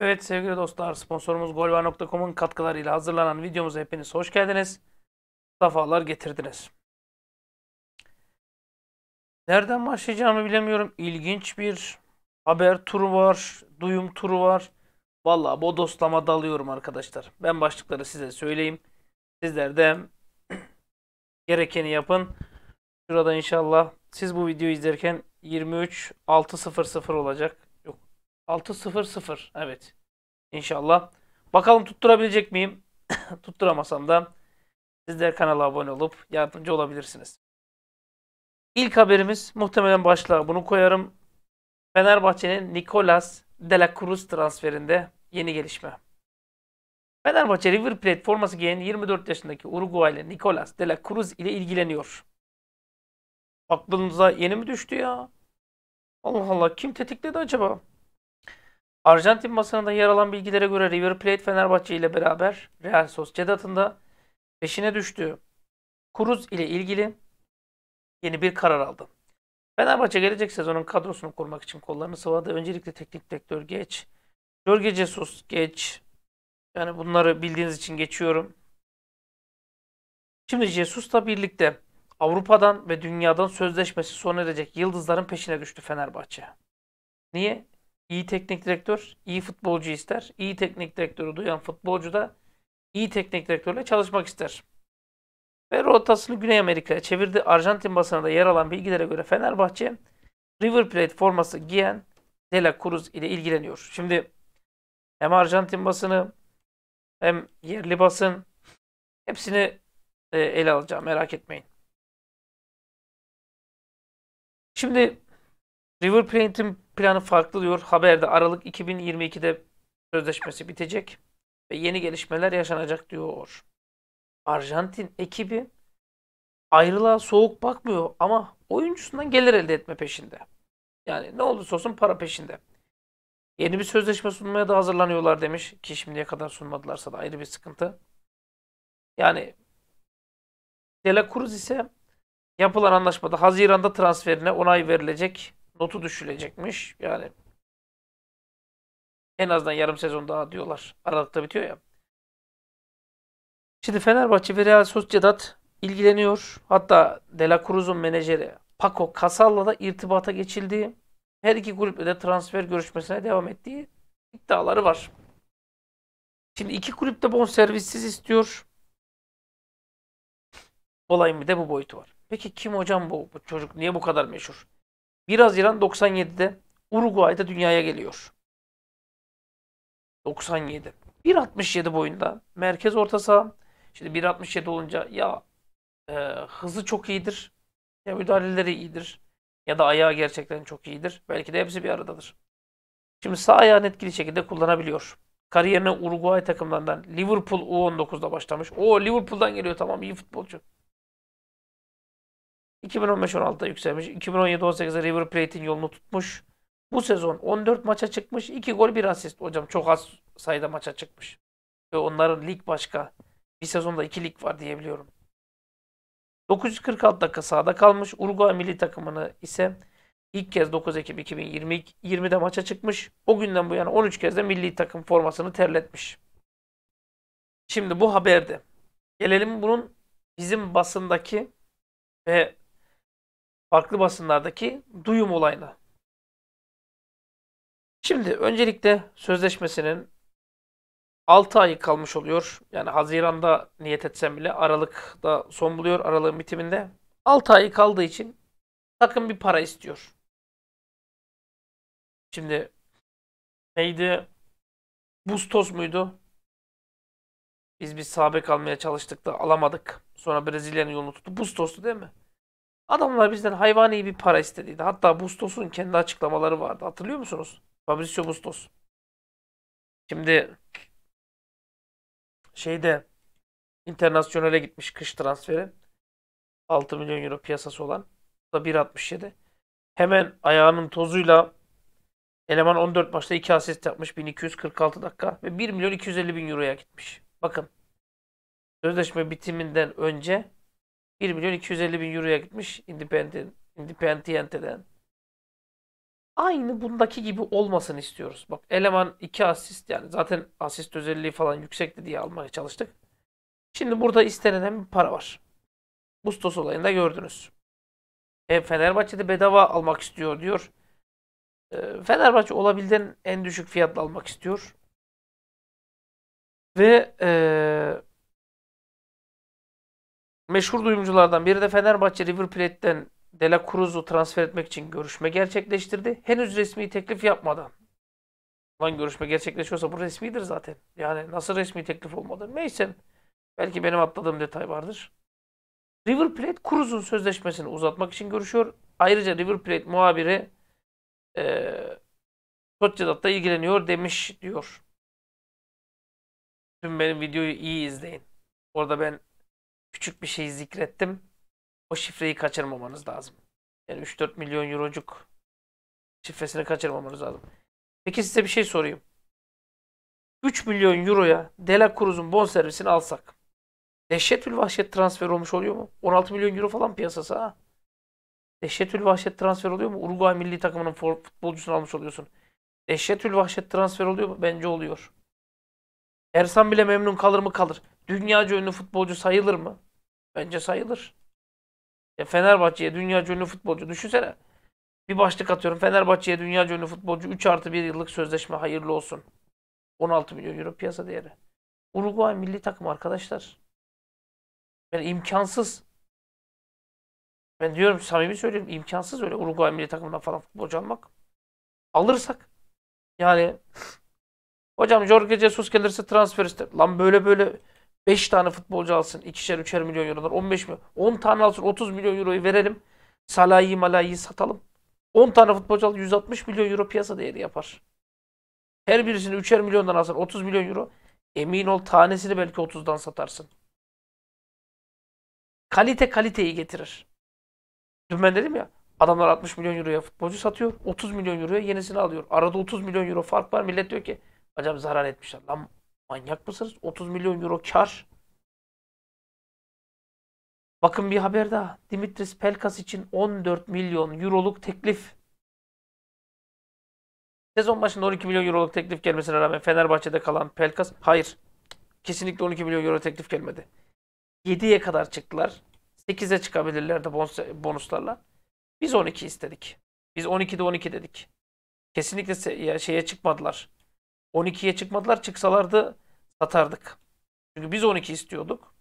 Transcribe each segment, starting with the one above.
Evet sevgili dostlar sponsorumuz golva.com'un katkılarıyla hazırlanan videomuza hepiniz hoş geldiniz. Safalar getirdiniz. Nereden başlayacağımı bilemiyorum. İlginç bir haber turu var, duyum turu var. Valla bodoslama dalıyorum arkadaşlar. Ben başlıkları size söyleyeyim. Sizler de gerekeni yapın. Şurada inşallah siz bu videoyu izlerken 23.6.00 olacak. 6-0-0. Evet. İnşallah. Bakalım tutturabilecek miyim? Tutturamasam da sizler kanala abone olup yardımcı olabilirsiniz. İlk haberimiz muhtemelen başlığa bunu koyarım. Fenerbahçe'nin Nicolas de la Cruz transferinde yeni gelişme. Fenerbahçe River Plate forması giyen 24 yaşındaki Uruguaylı Nicolas de la Cruz ile ilgileniyor. Aklınıza yeni mi düştü ya? Allah Allah kim tetikledi acaba? Arjantin basınında yer alan bilgilere göre River Plate Fenerbahçe ile beraber Real Sociedad'ın da peşine düştüğü Kuruz ile ilgili yeni bir karar aldı. Fenerbahçe gelecek sezonun kadrosunu kurmak için kollarını sıvadı. Öncelikle teknik direktör geç. Jorge Jesus geç. Yani bunları bildiğiniz için geçiyorum. Şimdi Jesus'la birlikte Avrupa'dan ve dünyadan sözleşmesi sona erecek yıldızların peşine düştü Fenerbahçe. Niye? iyi teknik direktör, iyi futbolcu ister. İyi teknik direktörü duyan futbolcu da iyi teknik direktörle çalışmak ister. Ve rotasını Güney Amerika'ya çevirdi. Arjantin basınında yer alan bilgilere göre Fenerbahçe River Plate forması giyen De La Cruz ile ilgileniyor. Şimdi hem Arjantin basını hem yerli basın hepsini e, ele alacağım merak etmeyin. Şimdi River Plate'in planı farklı diyor. Haberde Aralık 2022'de sözleşmesi bitecek ve yeni gelişmeler yaşanacak diyor. Arjantin ekibi ayrılığa soğuk bakmıyor ama oyuncusundan gelir elde etme peşinde. Yani ne olursa olsun para peşinde. Yeni bir sözleşme sunmaya da hazırlanıyorlar demiş ki şimdiye kadar sunmadılarsa da ayrı bir sıkıntı. Yani De La Cruz ise yapılan anlaşmada Haziran'da transferine onay verilecek notu düşülecekmiş. Yani en azından yarım sezon daha diyorlar. Aralıkta bitiyor ya. Şimdi Fenerbahçe ve Real Sociedad ilgileniyor. Hatta De La Cruz'un menajeri Paco Casalla da irtibata geçildiği, her iki kulüple de transfer görüşmesine devam ettiği iddiaları var. Şimdi iki kulüp de bonservissiz istiyor. Olay mı de bu boyutu var. Peki kim hocam bu, bu çocuk? Niye bu kadar meşhur? 1 Haziran 97'de Uruguay'da dünyaya geliyor. 97. 1.67 boyunda merkez orta saha. Şimdi 1.67 olunca ya e, hızı çok iyidir ya müdahaleleri iyidir ya da ayağı gerçekten çok iyidir. Belki de hepsi bir aradadır. Şimdi sağ ayağını etkili şekilde kullanabiliyor. Kariyerine Uruguay takımlarından Liverpool U19'da başlamış. O Liverpool'dan geliyor tamam iyi futbolcu. 2015-16'da yükselmiş. 2017-18'de River Plate'in yolunu tutmuş. Bu sezon 14 maça çıkmış. 2 gol 1 asist. Hocam çok az sayıda maça çıkmış. Ve onların lig başka. Bir sezonda 2 lig var diyebiliyorum. 946 dakika sahada kalmış. Uruguay milli takımını ise ilk kez 9 Ekim 2020'de maça çıkmış. O günden bu yana 13 kez de milli takım formasını terletmiş. Şimdi bu haberde. Gelelim bunun bizim basındaki ve farklı basınlardaki duyum olayına. Şimdi öncelikle sözleşmesinin 6 ayı kalmış oluyor. Yani Haziran'da niyet etsem bile Aralık'ta son buluyor Aralık'ın bitiminde. 6 ayı kaldığı için takım bir para istiyor. Şimdi neydi? Buz toz muydu? Biz bir sabek almaya çalıştık da alamadık. Sonra Brezilya'nın yolunu tuttu. Bustos'tu değil mi? Adamlar bizden hayvani bir para istediydi. Hatta Bustos'un kendi açıklamaları vardı. Hatırlıyor musunuz? Fabricio Bustos. Şimdi şeyde internasyonele gitmiş kış transferi. 6 milyon euro piyasası olan. Bu da 1.67. Hemen ayağının tozuyla eleman 14 maçta 2 asist yapmış. 1246 dakika ve 1 milyon 250 bin euroya gitmiş. Bakın sözleşme bitiminden önce 1 milyon 250 bin euroya gitmiş Independent, Independiente'den. Aynı bundaki gibi olmasın istiyoruz. Bak eleman 2 asist yani zaten asist özelliği falan yüksekti diye almaya çalıştık. Şimdi burada istenilen bir para var. Bustos olayında gördünüz. E, Fenerbahçe'de bedava almak istiyor diyor. E, Fenerbahçe olabilden en düşük fiyatla almak istiyor. Ve e, meşhur duyumculardan biri de Fenerbahçe River Plate'den De La Cruz'u transfer etmek için görüşme gerçekleştirdi. Henüz resmi teklif yapmadan. Lan görüşme gerçekleşiyorsa bu resmidir zaten. Yani nasıl resmi teklif olmadı? Neyse. Belki benim atladığım detay vardır. River Plate Cruz'un sözleşmesini uzatmak için görüşüyor. Ayrıca River Plate muhabiri e, Tottenham'da ilgileniyor demiş diyor. Tüm benim videoyu iyi izleyin. Orada ben küçük bir şey zikrettim. O şifreyi kaçırmamanız lazım. Yani 3-4 milyon eurocuk şifresini kaçırmamanız lazım. Peki size bir şey sorayım. 3 milyon euroya Dela bon servisini alsak. Dehşetül vahşet transfer olmuş oluyor mu? 16 milyon euro falan piyasası ha. Dehşetül vahşet transfer oluyor mu? Uruguay milli takımının futbolcusunu almış oluyorsun. Dehşetül vahşet transfer oluyor mu? Bence oluyor. Ersan bile memnun kalır mı? Kalır dünyaca ünlü futbolcu sayılır mı? Bence sayılır. Ya Fenerbahçe'ye dünyaca ünlü futbolcu düşünsene. Bir başlık atıyorum. Fenerbahçe'ye dünyaca ünlü futbolcu 3 artı 1 yıllık sözleşme hayırlı olsun. 16 milyon euro piyasa değeri. Uruguay milli takım arkadaşlar. Yani imkansız. Ben diyorum samimi söylüyorum imkansız öyle Uruguay milli takımından falan futbolcu almak. Alırsak yani hocam Jorge Jesus gelirse transfer ister. Lan böyle böyle 5 tane futbolcu alsın. 2'şer 3'er milyon eurolar. 15 milyon. 10 tane alsın. 30 milyon euroyu verelim. Salah'ı malayı satalım. 10 tane futbolcu al 160 milyon euro piyasa değeri yapar. Her birisini 3'er milyondan alsan 30 milyon euro. Emin ol tanesini belki 30'dan satarsın. Kalite kaliteyi getirir. Dün ben dedim ya adamlar 60 milyon euroya futbolcu satıyor. 30 milyon euroya yenisini alıyor. Arada 30 milyon euro fark var. Millet diyor ki acaba zarar etmişler. Lan Manyak mısınız? 30 milyon euro kar. Bakın bir haber daha. Dimitris Pelkas için 14 milyon euroluk teklif. Sezon başında 12 milyon euroluk teklif gelmesine rağmen Fenerbahçe'de kalan Pelkas hayır. Kesinlikle 12 milyon euro teklif gelmedi. 7'ye kadar çıktılar. 8'e çıkabilirlerdi bonuslarla. Biz 12 istedik. Biz 12'de 12 dedik. Kesinlikle şeye çıkmadılar. 12'ye çıkmadılar. Çıksalardı satardık. Çünkü biz 12 istiyorduk.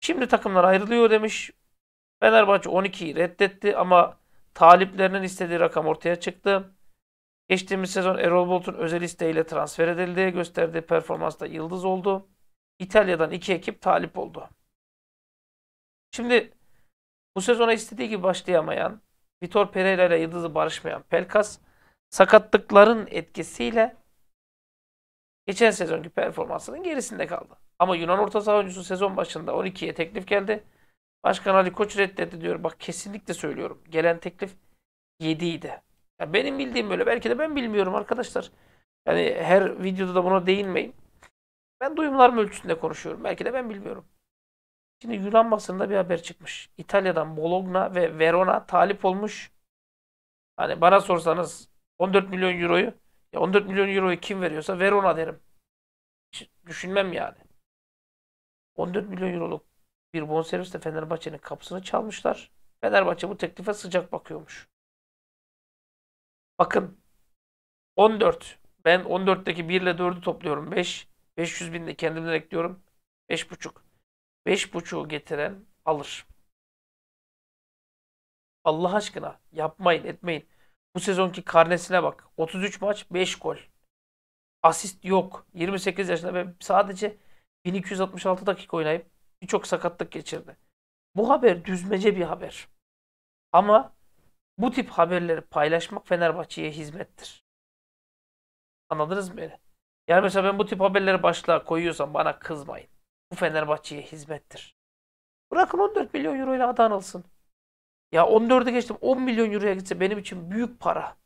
Şimdi takımlar ayrılıyor demiş. Fenerbahçe 12'yi reddetti ama taliplerinin istediği rakam ortaya çıktı. Geçtiğimiz sezon Erol Bolt'un özel isteğiyle transfer edildi. Gösterdiği performansta yıldız oldu. İtalya'dan iki ekip talip oldu. Şimdi bu sezona istediği gibi başlayamayan, Vitor Pereira ile yıldızı barışmayan Pelkas sakatlıkların etkisiyle geçen sezonki performansının gerisinde kaldı. Ama Yunan orta saha oyuncusu sezon başında 12'ye teklif geldi. Başkan Ali Koç reddetti diyor. Bak kesinlikle söylüyorum. Gelen teklif 7 idi. Yani benim bildiğim böyle. Belki de ben bilmiyorum arkadaşlar. Yani her videoda da buna değinmeyin. Ben duyumlarım ölçüsünde konuşuyorum. Belki de ben bilmiyorum. Şimdi Yunan basında bir haber çıkmış. İtalya'dan Bologna ve Verona talip olmuş. Hani bana sorsanız 14 milyon euroyu 14 milyon euroyu kim veriyorsa Verona derim düşünmem yani. 14 milyon euroluk bir bonservisle Fenerbahçe'nin kapısını çalmışlar. Fenerbahçe bu teklife sıcak bakıyormuş. Bakın 14. Ben 14'teki 1 ile 4'ü topluyorum. 5. 500 bin de kendimden ekliyorum. 5,5. 5,5'u getiren alır. Allah aşkına yapmayın etmeyin. Bu sezonki karnesine bak. 33 maç 5 gol asist yok. 28 yaşında ve sadece 1266 dakika oynayıp birçok sakatlık geçirdi. Bu haber düzmece bir haber. Ama bu tip haberleri paylaşmak Fenerbahçe'ye hizmettir. Anladınız mı beni? Yani mesela ben bu tip haberleri başlığa koyuyorsam bana kızmayın. Bu Fenerbahçe'ye hizmettir. Bırakın 14 milyon euro ile adanılsın. Ya 14'e geçtim 10 milyon euroya gitse benim için büyük para.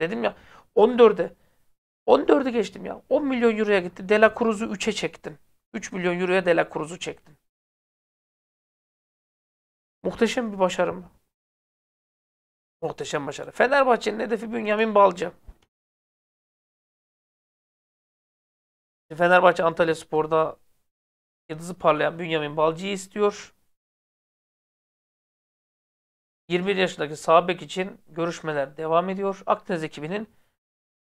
Dedim ya 14'e 14'ü geçtim ya. 10 milyon euroya gitti. Dela Cruz'u 3'e çektin. 3 milyon euroya Dela Cruz'u çektin. Muhteşem bir başarı mı? Muhteşem başarı. Fenerbahçe'nin hedefi Bünyamin Balcı. Fenerbahçe Antalya Spor'da yıldızı parlayan Bünyamin Balcı'yı istiyor. 21 yaşındaki Sabek için görüşmeler devam ediyor. Akdeniz ekibinin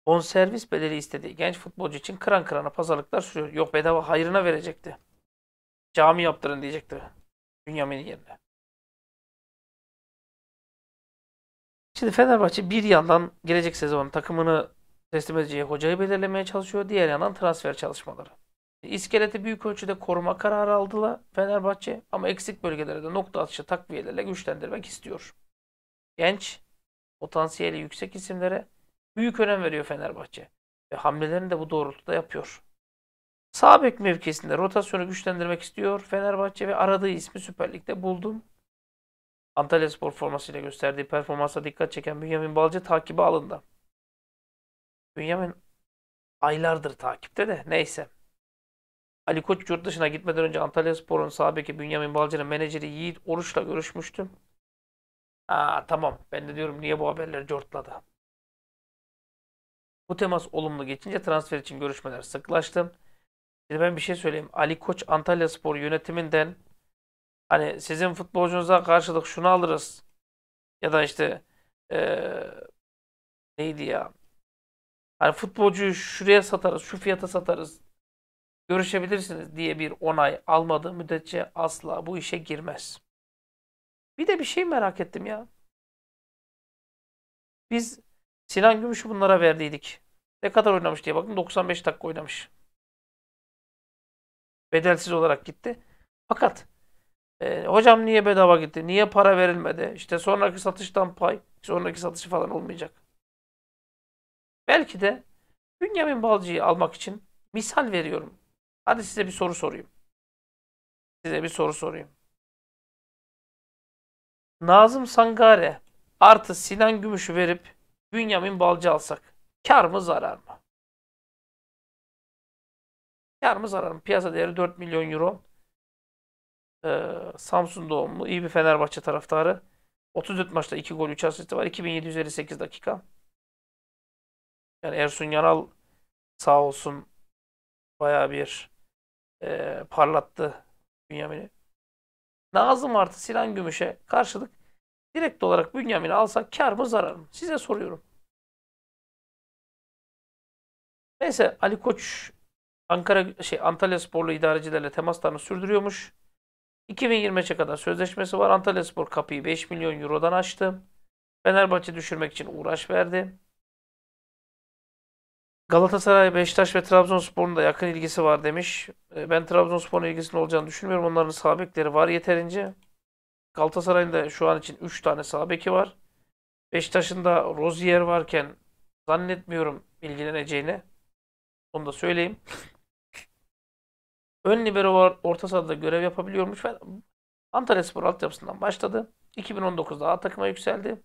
On servis bedeli istediği genç futbolcu için kıran kırana pazarlıklar sürüyor. Yok bedava hayrına verecekti. Cami yaptırın diyecekti. Bünyamin'in yerine. Şimdi Fenerbahçe bir yandan gelecek sezon takımını teslim edeceği hocayı belirlemeye çalışıyor. Diğer yandan transfer çalışmaları. İskeleti büyük ölçüde koruma kararı aldılar Fenerbahçe ama eksik bölgelerde nokta atışı takviyelerle güçlendirmek istiyor. Genç, potansiyeli yüksek isimlere büyük önem veriyor Fenerbahçe. Ve hamlelerini de bu doğrultuda yapıyor. Sağ bek mevkisinde rotasyonu güçlendirmek istiyor Fenerbahçe ve aradığı ismi Süper Lig'de buldum. Antalya Spor formasıyla gösterdiği performansa dikkat çeken Bünyamin Balcı takibi alındı. Bünyamin aylardır takipte de neyse. Ali Koç yurt dışına gitmeden önce Antalya Spor'un sağ Bünyamin Balcı'nın menajeri Yiğit Oruç'la görüşmüştüm. Aa tamam ben de diyorum niye bu haberleri cortladı. Bu temas olumlu geçince transfer için görüşmeler sıklaştı. Şimdi ben bir şey söyleyeyim. Ali Koç Antalya Spor yönetiminden hani sizin futbolcunuza karşılık şunu alırız ya da işte ee, neydi ya hani futbolcuyu şuraya satarız şu fiyata satarız görüşebilirsiniz diye bir onay almadığı müddetçe asla bu işe girmez. Bir de bir şey merak ettim ya. Biz Sinan Gümüş'ü bunlara verdiydik. Ne kadar oynamış diye bakın 95 dakika oynamış. Bedelsiz olarak gitti. Fakat e, hocam niye bedava gitti? Niye para verilmedi? İşte sonraki satıştan pay. Sonraki satışı falan olmayacak. Belki de Bünyamin Balcı'yı almak için misal veriyorum. Hadi size bir soru sorayım. Size bir soru sorayım. Nazım Sangare artı Sinan Gümüş'ü verip Bünyamin Balcı alsak kar mı zarar mı? Kar mı zarar mı? Piyasa değeri 4 milyon euro. Ee, Samsun doğumlu. iyi bir Fenerbahçe taraftarı. 34 maçta 2 gol 3 asisti var. 2758 dakika. Yani Ersun Yanal sağ olsun baya bir e, parlattı Bünyamin'i. Nazım artı Sinan Gümüş'e karşılık direkt olarak Bünyamin'i alsak kar mı zarar mı? Size soruyorum. Neyse Ali Koç Ankara şey Antalya Sporlu idarecilerle temaslarını sürdürüyormuş. 2023'e kadar sözleşmesi var. Antalya Spor kapıyı 5 milyon eurodan açtı. Fenerbahçe düşürmek için uğraş verdi. Galatasaray, Beşiktaş ve Trabzonspor'un da yakın ilgisi var demiş. E, ben Trabzonspor'un ilgisinin olacağını düşünmüyorum. Onların sabekleri var yeterince. Galatasaray'ın da şu an için 3 tane sabeki var. Beşiktaş'ın da Rozier varken zannetmiyorum ilgileneceğini. Onu da söyleyeyim. Ön libero var, orta sahada görev yapabiliyormuş. Antalya Spor altyapısından başladı. 2019'da A takıma yükseldi.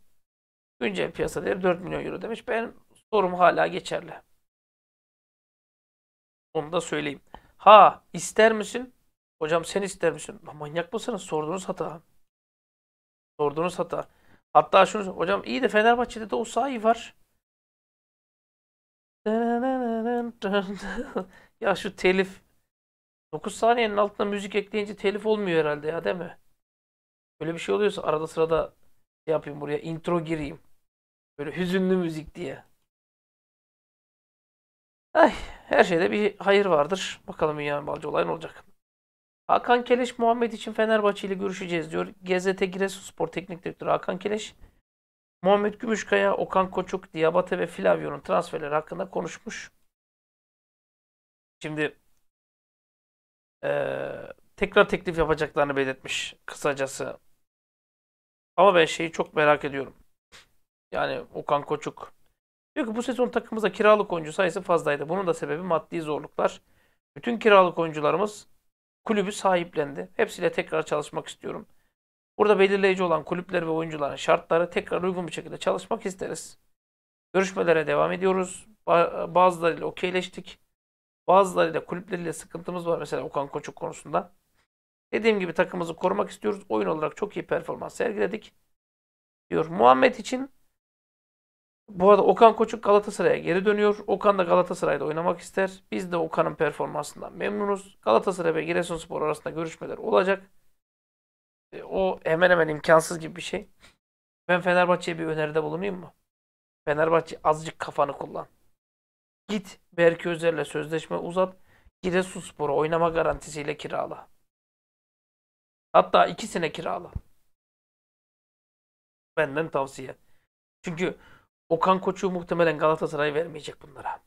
Güncel piyasa değeri 4 milyon euro demiş. Ben sorum hala geçerli. Onu da söyleyeyim. Ha ister misin? Hocam sen ister misin? Lan manyak mısınız? Sorduğunuz hata. Sordunuz hata. Hatta şunu hocam iyi de Fenerbahçe'de de o sahi var. ya şu telif 9 saniyenin altında müzik ekleyince telif olmuyor herhalde ya değil mi? Böyle bir şey oluyorsa arada sırada şey yapayım buraya intro gireyim. Böyle hüzünlü müzik diye. Ay, her şeyde bir hayır vardır. Bakalım Ünyan Balcı olay ne olacak. Hakan Keleş Muhammed için Fenerbahçe ile görüşeceğiz diyor. GZT Giresunspor Teknik Direktörü Hakan Keleş Muhammed Gümüşkaya, Okan Koçuk, Diabate ve Flavio'nun transferleri hakkında konuşmuş. Şimdi e, tekrar teklif yapacaklarını belirtmiş kısacası. Ama ben şeyi çok merak ediyorum. Yani Okan Koçuk. Diyor ki bu sezon takımımızda kiralık oyuncu sayısı fazlaydı. Bunun da sebebi maddi zorluklar. Bütün kiralık oyuncularımız kulübü sahiplendi. Hepsiyle tekrar çalışmak istiyorum. Burada belirleyici olan kulüpler ve oyuncuların şartları tekrar uygun bir şekilde çalışmak isteriz. Görüşmelere devam ediyoruz. Bazılarıyla okeyleştik. Bazılarıyla kulüpleriyle sıkıntımız var. Mesela Okan Koçuk konusunda. Dediğim gibi takımımızı korumak istiyoruz. Oyun olarak çok iyi performans sergiledik. Diyor. Muhammed için bu arada Okan Koçuk Galatasaray'a geri dönüyor. Okan da Galatasaray'da oynamak ister. Biz de Okan'ın performansından memnunuz. Galatasaray ve Giresunspor arasında görüşmeler olacak. E, o hemen hemen imkansız gibi bir şey. Ben Fenerbahçe'ye bir öneride bulunayım mı? Fenerbahçe azıcık kafanı kullan. Git Berke Özer'le sözleşme uzat. Giresunspor'u oynama garantisiyle kirala. Hatta iki sene kirala. Benden tavsiye. Çünkü Okan Koç'u muhtemelen Galatasaray vermeyecek bunlara.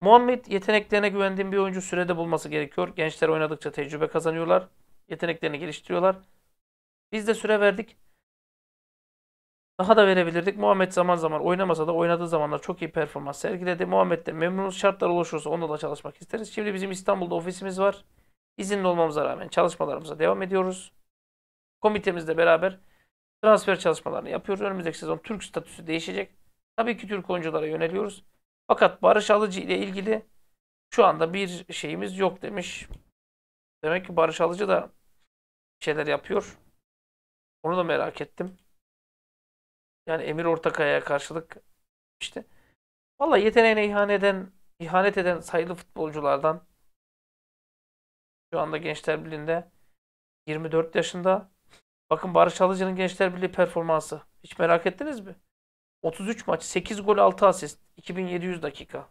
Muhammed yeteneklerine güvendiğim bir oyuncu sürede bulması gerekiyor. Gençler oynadıkça tecrübe kazanıyorlar yeteneklerini geliştiriyorlar. Biz de süre verdik. Daha da verebilirdik. Muhammed zaman zaman oynamasa da oynadığı zamanlar çok iyi performans sergiledi. Muhammed de memnunuz. Şartlar oluşursa onda da çalışmak isteriz. Şimdi bizim İstanbul'da ofisimiz var. İzinli olmamıza rağmen çalışmalarımıza devam ediyoruz. Komitemizle beraber transfer çalışmalarını yapıyoruz. Önümüzdeki sezon Türk statüsü değişecek. Tabii ki Türk oyunculara yöneliyoruz. Fakat Barış Alıcı ile ilgili şu anda bir şeyimiz yok demiş. Demek ki Barış Alıcı da şeyler yapıyor. Onu da merak ettim. Yani Emir Ortakaya'ya karşılık işte. Valla yeteneğine ihanet eden, ihanet eden sayılı futbolculardan şu anda Gençler Birliği'nde 24 yaşında. Bakın Barış Alıcı'nın Gençler Birliği performansı. Hiç merak ettiniz mi? 33 maç, 8 gol, 6 asist, 2700 dakika.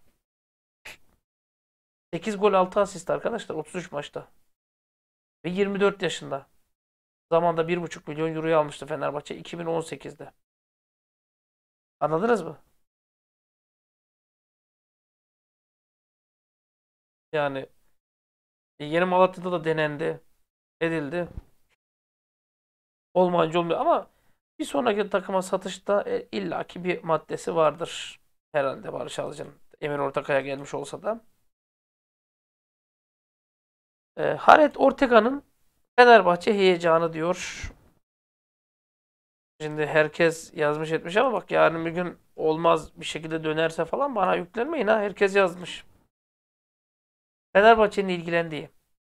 8 gol, 6 asist arkadaşlar 33 maçta. Ve 24 yaşında zamanda 1,5 milyon euroya almıştı Fenerbahçe 2018'de. Anladınız mı? Yani e, Yeni Malatya'da da denendi, edildi. Olmayınca olmuyor ama bir sonraki takıma satışta e, illaki bir maddesi vardır herhalde Barış Alcan'ın. Emir Ortakaya gelmiş olsa da. E, Haret Ortega'nın Fenerbahçe heyecanı diyor. Şimdi herkes yazmış etmiş ama bak yarın bir gün olmaz bir şekilde dönerse falan bana yüklenmeyin ha. Herkes yazmış. Fenerbahçe'nin ilgilendiği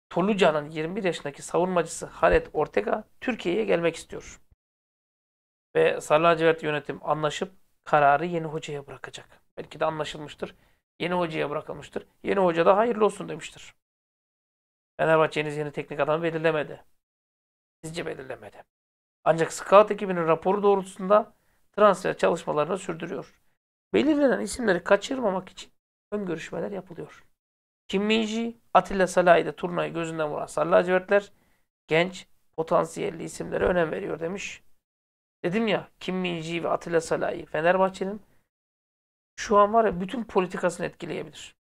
Toluca'nın 21 yaşındaki savunmacısı Halet Ortega Türkiye'ye gelmek istiyor. Ve Sarı Lacivert yönetim anlaşıp kararı yeni hocaya bırakacak. Belki de anlaşılmıştır. Yeni hocaya bırakılmıştır. Yeni hoca da hayırlı olsun demiştir. Fenerbahçe'nin yeni teknik adamı belirlemedi. Sizce belirlemedi. Ancak scout ekibinin raporu doğrultusunda transfer çalışmalarını sürdürüyor. Belirlenen isimleri kaçırmamak için ön görüşmeler yapılıyor. Kim Minji, Atilla Salah'ı da turnayı gözünden vuran Sarı lacivertler genç, potansiyelli isimlere önem veriyor demiş. Dedim ya Kim Minji ve Atilla Salah'ı Fenerbahçe'nin şu an var ya bütün politikasını etkileyebilir.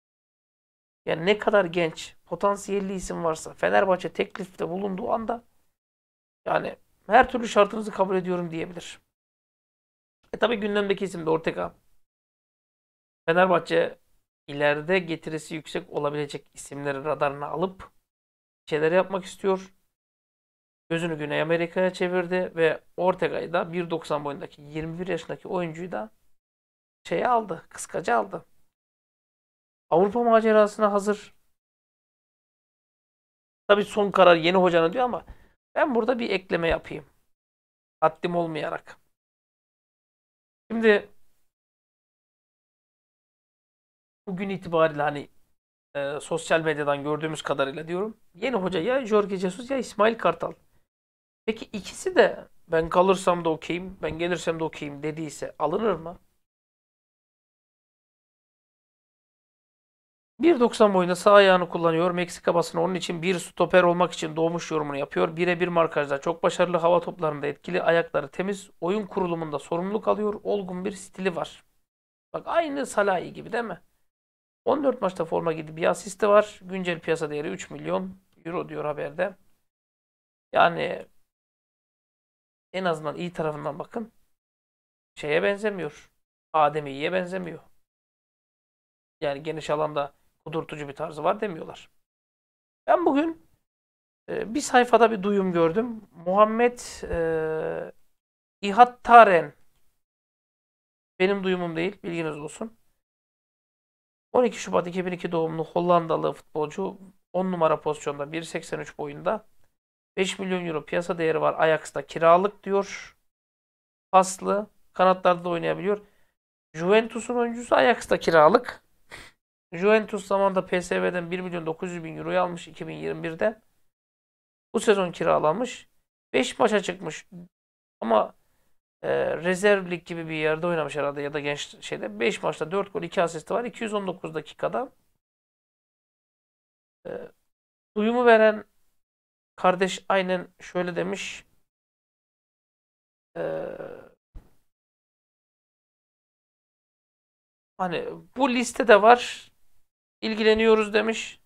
Yani ne kadar genç, potansiyelli isim varsa Fenerbahçe teklifte bulunduğu anda yani her türlü şartınızı kabul ediyorum diyebilir. E tabi gündemdeki isim de Ortega. Fenerbahçe ileride getirisi yüksek olabilecek isimleri radarına alıp şeyler yapmak istiyor. Gözünü Güney Amerika'ya çevirdi ve Ortega'yı da 1.90 boyundaki 21 yaşındaki oyuncuyu da şeye aldı, kıskaca aldı. Avrupa macerasına hazır. Tabii son karar yeni hocanın diyor ama ben burada bir ekleme yapayım. Haddim olmayarak. Şimdi bugün itibariyle hani e, sosyal medyadan gördüğümüz kadarıyla diyorum. Yeni hoca ya Jorge Jesus ya İsmail Kartal. Peki ikisi de ben kalırsam da okeyim, ben gelirsem de okeyim dediyse alınır mı? 1.90 boyunda sağ ayağını kullanıyor. Meksika basını onun için bir stoper olmak için doğmuş yorumunu yapıyor. Birebir markajda çok başarılı hava toplarında etkili, ayakları temiz, oyun kurulumunda sorumluluk alıyor, olgun bir stili var. Bak aynı Salahi gibi değil mi? 14 maçta forma gidip bir asisti var. Güncel piyasa değeri 3 milyon euro diyor haberde. Yani en azından iyi tarafından bakın. Şeye benzemiyor. iyiye benzemiyor. Yani geniş alanda kudurtucu bir tarzı var demiyorlar. Ben bugün e, bir sayfada bir duyum gördüm. Muhammed e, İhattaren benim duyumum değil, bilginiz olsun. 12 Şubat 2002 doğumlu Hollandalı futbolcu 10 numara pozisyonda 1.83 boyunda 5 milyon euro piyasa değeri var. Ajax'ta kiralık diyor. Paslı. Kanatlarda da oynayabiliyor. Juventus'un oyuncusu Ajax'ta kiralık. Juventus zamanında PSV'den 1 milyon 900 bin euroyu almış 2021'de. Bu sezon kiralanmış. 5 maça çıkmış. Ama e, rezerv lig gibi bir yerde oynamış herhalde ya da genç şeyde. 5 maçta 4 gol 2 asisti var. 219 dakikada. E, duyumu veren kardeş aynen şöyle demiş. E, hani bu listede var ilgileniyoruz demiş.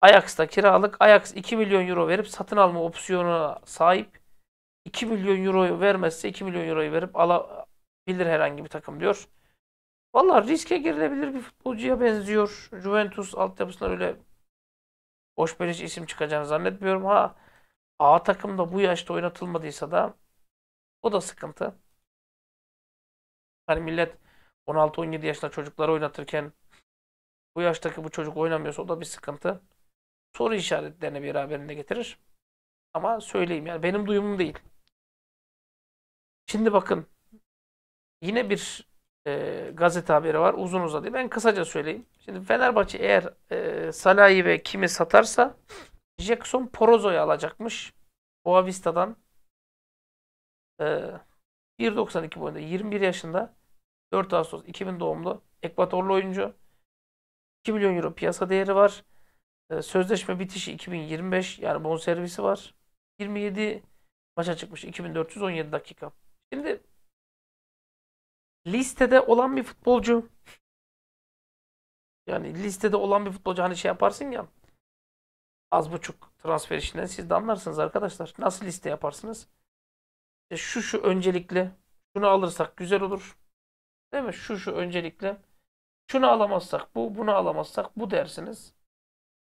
Ajax'ta kiralık. Ajax 2 milyon euro verip satın alma opsiyonuna sahip. 2 milyon euroyu vermezse 2 milyon euroyu verip alabilir herhangi bir takım diyor. Valla riske girilebilir bir futbolcuya benziyor. Juventus altyapısından öyle boş beleş isim çıkacağını zannetmiyorum. Ha A takımda bu yaşta oynatılmadıysa da o da sıkıntı. Hani millet 16-17 yaşında çocukları oynatırken bu yaştaki bu çocuk oynamıyorsa o da bir sıkıntı. Soru işaretlerini beraberinde getirir. Ama söyleyeyim yani benim duyumum değil. Şimdi bakın yine bir e, gazete haberi var uzun uzadı. Ben kısaca söyleyeyim. Şimdi Fenerbahçe eğer e, Salah'ı ve kimi satarsa Jackson Porozo'yu alacakmış. Boavista'dan e, 1.92 boyunda 21 yaşında 4 Ağustos 2000 doğumlu Ekvatorlu oyuncu. 2 milyon euro piyasa değeri var. Ee, sözleşme bitişi 2025 yani bon servisi var. 27 maça çıkmış 2417 dakika. Şimdi listede olan bir futbolcu yani listede olan bir futbolcu hani şey yaparsın ya az buçuk transfer işinden siz de anlarsınız arkadaşlar. Nasıl liste yaparsınız? İşte şu şu öncelikle şunu alırsak güzel olur. Değil mi? Şu şu öncelikle şunu alamazsak bu, bunu alamazsak bu dersiniz.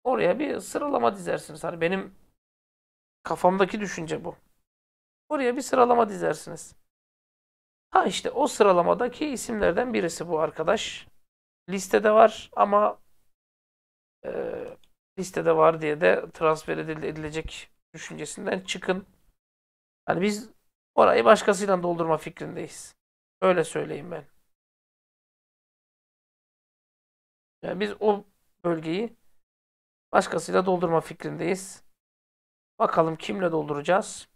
Oraya bir sıralama dizersiniz. Hani benim kafamdaki düşünce bu. Oraya bir sıralama dizersiniz. Ha işte o sıralamadaki isimlerden birisi bu arkadaş. Listede var ama e, listede var diye de transfer edilecek düşüncesinden çıkın. Hani biz orayı başkasıyla doldurma fikrindeyiz. Öyle söyleyeyim ben. Yani biz o bölgeyi başkasıyla doldurma fikrindeyiz. Bakalım kimle dolduracağız.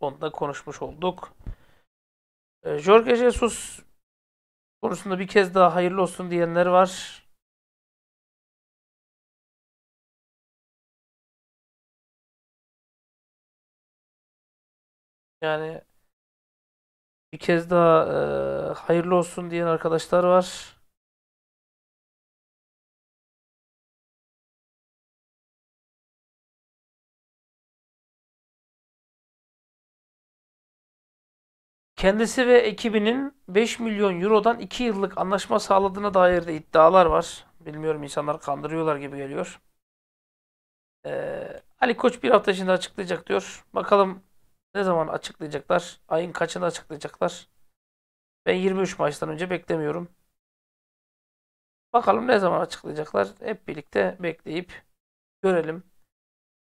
Onu da konuşmuş olduk. Ee, Jorge Jesus konusunda bir kez daha hayırlı olsun diyenler var. Yani bir kez daha e, hayırlı olsun diyen arkadaşlar var. Kendisi ve ekibinin 5 milyon eurodan 2 yıllık anlaşma sağladığına dair de iddialar var. Bilmiyorum insanlar kandırıyorlar gibi geliyor. Ee, Ali Koç bir hafta içinde açıklayacak diyor. Bakalım ne zaman açıklayacaklar? Ayın kaçını açıklayacaklar? Ben 23 Mayıs'tan önce beklemiyorum. Bakalım ne zaman açıklayacaklar? Hep birlikte bekleyip görelim.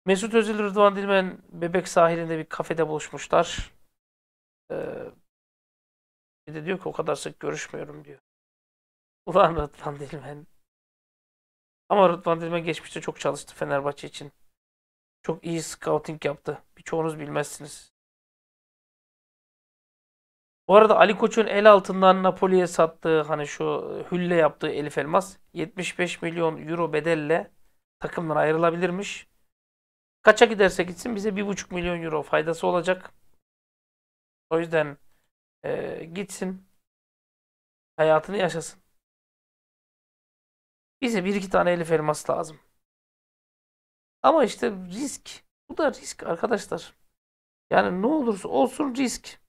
Mesut Özil Rıdvan Dilmen Bebek sahilinde bir kafede buluşmuşlar. Ee, bir de diyor ki o kadar sık görüşmüyorum diyor. Ulan Rıdvan Dilmen. Ama Rıdvan Dilmen geçmişte çok çalıştı Fenerbahçe için. Çok iyi scouting yaptı. Birçoğunuz bilmezsiniz. Bu arada Ali Koç'un el altından Napoli'ye sattığı hani şu e, hülle yaptığı Elif Elmas 75 milyon euro bedelle takımdan ayrılabilirmiş. Kaça giderse gitsin bize 1,5 milyon euro faydası olacak. O yüzden e, gitsin. Hayatını yaşasın. Bize bir iki tane Elif elması lazım. Ama işte risk. Bu da risk arkadaşlar. Yani ne olursa olsun risk.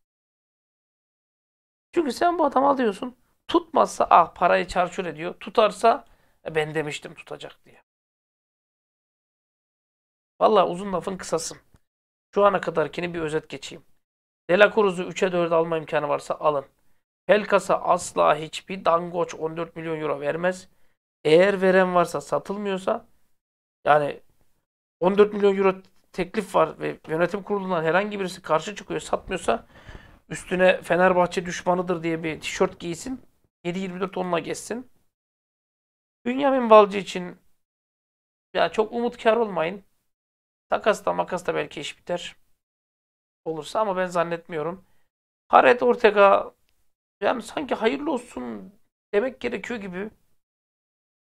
Çünkü sen bu adamı alıyorsun. Tutmazsa ah parayı çarçur ediyor. Tutarsa e, ben demiştim tutacak diye. Vallahi uzun lafın kısası. Şu ana kadarkini bir özet geçeyim. Delacoruz'u 3'e 4'e alma imkanı varsa alın. Pelkas'a asla hiçbir dangoç 14 milyon euro vermez. Eğer veren varsa satılmıyorsa yani 14 milyon euro teklif var ve yönetim kurulundan herhangi birisi karşı çıkıyor satmıyorsa üstüne Fenerbahçe düşmanıdır diye bir tişört giysin. 7-24 onunla geçsin. Bünyamin Balcı için ya çok umutkar olmayın. Takas makasta belki iş biter olursa ama ben zannetmiyorum. Jared Ortega yani sanki hayırlı olsun demek gerekiyor gibi.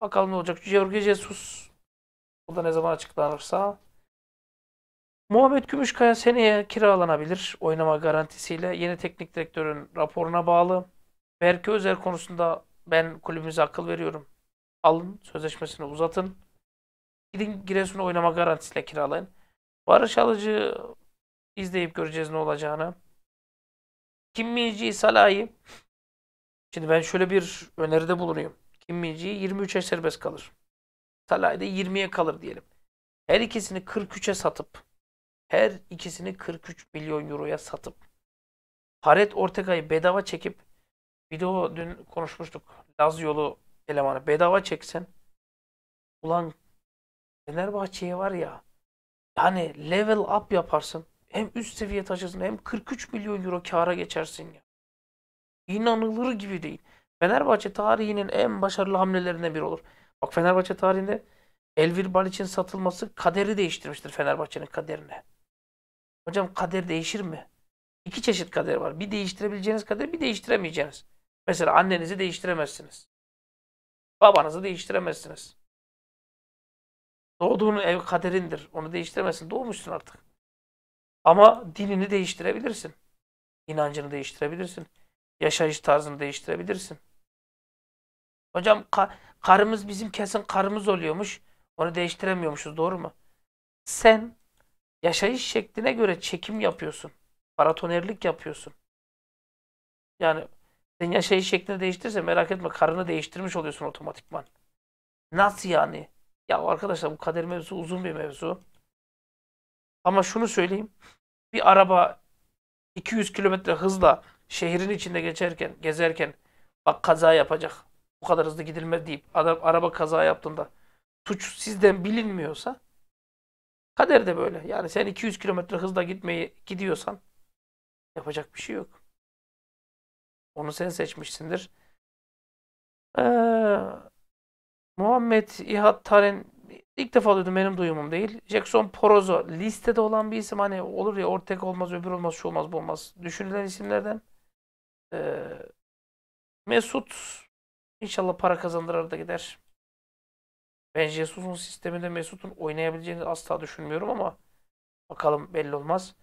Bakalım ne olacak. Jorge Jesus o da ne zaman açıklanırsa. Muhammed Gümüşkaya seneye kiralanabilir oynama garantisiyle. Yeni teknik direktörün raporuna bağlı. Berke Özer konusunda ben kulübümüze akıl veriyorum. Alın sözleşmesini uzatın. Gidin Giresun'u oynama garantisiyle kiralayın. Barış Alıcı İzleyip göreceğiz ne olacağını. Kim Minji Salah'ı Şimdi ben şöyle bir öneride bulunayım. Kim Minji 23'e serbest kalır. Salah'ı da 20'ye kalır diyelim. Her ikisini 43'e satıp her ikisini 43 milyon euroya satıp Paret Ortega'yı bedava çekip video dün konuşmuştuk. Laz yolu elemanı bedava çeksen ulan Fenerbahçe'ye var ya yani level up yaparsın hem üst seviye taşırsın hem 43 milyon euro kâra geçersin ya. İnanılır gibi değil. Fenerbahçe tarihinin en başarılı hamlelerinden biri olur. Bak Fenerbahçe tarihinde Elvir Balic'in satılması kaderi değiştirmiştir Fenerbahçe'nin kaderini Hocam kader değişir mi? İki çeşit kader var. Bir değiştirebileceğiniz kader, bir değiştiremeyeceğiniz. Mesela annenizi değiştiremezsiniz. Babanızı değiştiremezsiniz. Doğduğun ev kaderindir. Onu değiştiremezsin. Doğmuşsun artık. Ama dilini değiştirebilirsin. İnancını değiştirebilirsin. Yaşayış tarzını değiştirebilirsin. Hocam ka karımız bizim kesin karımız oluyormuş. Onu değiştiremiyormuşuz doğru mu? Sen yaşayış şekline göre çekim yapıyorsun. Paratonerlik yapıyorsun. Yani sen yaşayış şeklini değiştirirse merak etme karını değiştirmiş oluyorsun otomatikman. Nasıl yani? Ya arkadaşlar bu kader mevzu uzun bir mevzu. Ama şunu söyleyeyim. Bir araba 200 kilometre hızla şehrin içinde geçerken, gezerken bak kaza yapacak. Bu kadar hızlı gidilmez deyip adam araba kaza yaptığında suç sizden bilinmiyorsa kader de böyle. Yani sen 200 kilometre hızla gitmeyi gidiyorsan yapacak bir şey yok. Onu sen seçmişsindir. Ee, Muhammed İhat Taren İlk defa duydum benim duyumum değil. Jackson Porozo listede olan bir isim hani olur ya ortak olmaz, öbür olmaz, şu olmaz, bu olmaz. Düşünülen isimlerden. Ee, Mesut inşallah para kazandırır da gider. Ben Jesus'un sisteminde Mesut'un oynayabileceğini asla düşünmüyorum ama bakalım belli olmaz.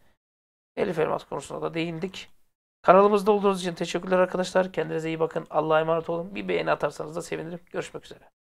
Elif Elmas konusunda da değindik. Kanalımızda olduğunuz için teşekkürler arkadaşlar. Kendinize iyi bakın. Allah'a emanet olun. Bir beğeni atarsanız da sevinirim. Görüşmek üzere.